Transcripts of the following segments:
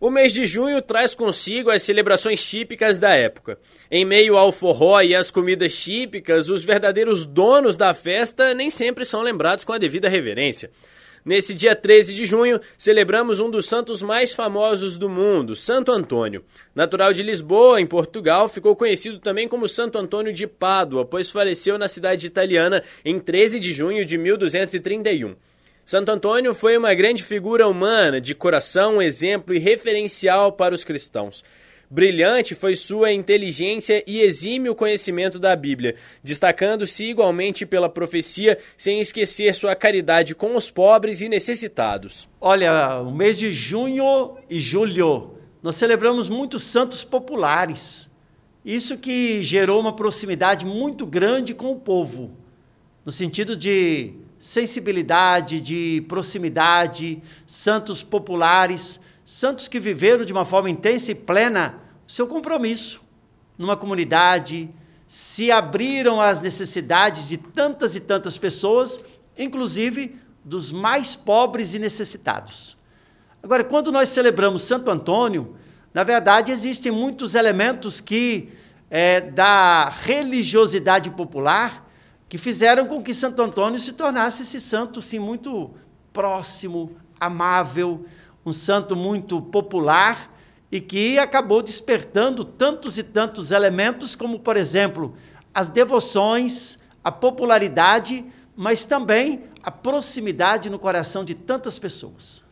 O mês de junho traz consigo as celebrações típicas da época. Em meio ao forró e às comidas típicas, os verdadeiros donos da festa nem sempre são lembrados com a devida reverência. Nesse dia 13 de junho, celebramos um dos santos mais famosos do mundo, Santo Antônio. Natural de Lisboa, em Portugal, ficou conhecido também como Santo Antônio de Pádua, pois faleceu na cidade italiana em 13 de junho de 1231. Santo Antônio foi uma grande figura humana, de coração, exemplo e referencial para os cristãos. Brilhante foi sua inteligência e o conhecimento da Bíblia, destacando-se igualmente pela profecia, sem esquecer sua caridade com os pobres e necessitados. Olha, o mês de junho e julho, nós celebramos muitos santos populares. Isso que gerou uma proximidade muito grande com o povo, no sentido de sensibilidade, de proximidade, santos populares, santos que viveram de uma forma intensa e plena o seu compromisso numa comunidade, se abriram às necessidades de tantas e tantas pessoas, inclusive dos mais pobres e necessitados. Agora, quando nós celebramos Santo Antônio, na verdade existem muitos elementos que é, da religiosidade popular que fizeram com que Santo Antônio se tornasse esse santo sim muito próximo, amável, um santo muito popular e que acabou despertando tantos e tantos elementos como, por exemplo, as devoções, a popularidade, mas também a proximidade no coração de tantas pessoas.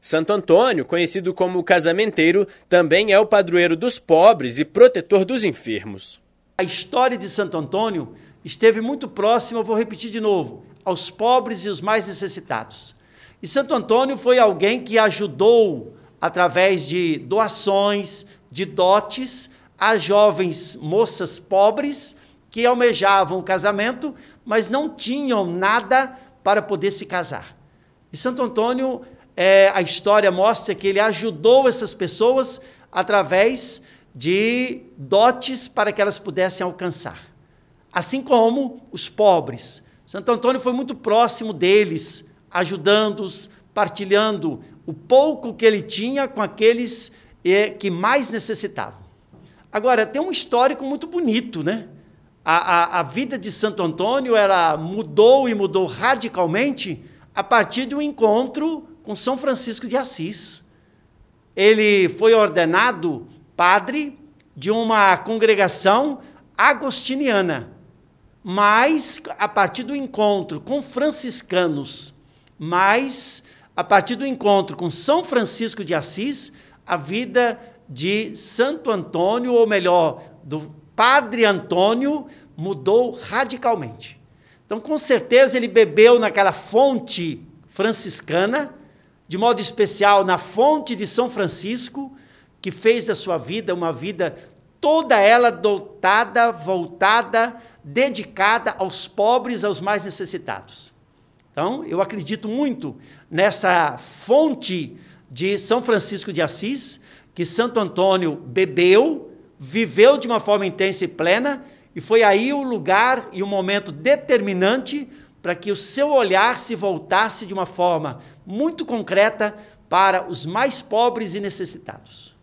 Santo Antônio, conhecido como casamenteiro, também é o padroeiro dos pobres e protetor dos enfermos. A história de Santo Antônio esteve muito próximo, eu vou repetir de novo, aos pobres e os mais necessitados. E Santo Antônio foi alguém que ajudou, através de doações, de dotes, a jovens moças pobres que almejavam o casamento, mas não tinham nada para poder se casar. E Santo Antônio, é, a história mostra que ele ajudou essas pessoas através de dotes para que elas pudessem alcançar assim como os pobres. Santo Antônio foi muito próximo deles, ajudando-os, partilhando o pouco que ele tinha com aqueles eh, que mais necessitavam. Agora, tem um histórico muito bonito, né? A, a, a, vida de Santo Antônio ela mudou e mudou radicalmente a partir de um encontro com São Francisco de Assis. Ele foi ordenado padre de uma congregação agostiniana mas a partir do encontro com franciscanos, mas a partir do encontro com São Francisco de Assis, a vida de Santo Antônio, ou melhor, do Padre Antônio, mudou radicalmente. Então, com certeza, ele bebeu naquela fonte franciscana, de modo especial na fonte de São Francisco, que fez a sua vida uma vida toda ela dotada, voltada dedicada aos pobres, aos mais necessitados. Então, eu acredito muito nessa fonte de São Francisco de Assis, que Santo Antônio bebeu, viveu de uma forma intensa e plena, e foi aí o lugar e o momento determinante para que o seu olhar se voltasse de uma forma muito concreta para os mais pobres e necessitados.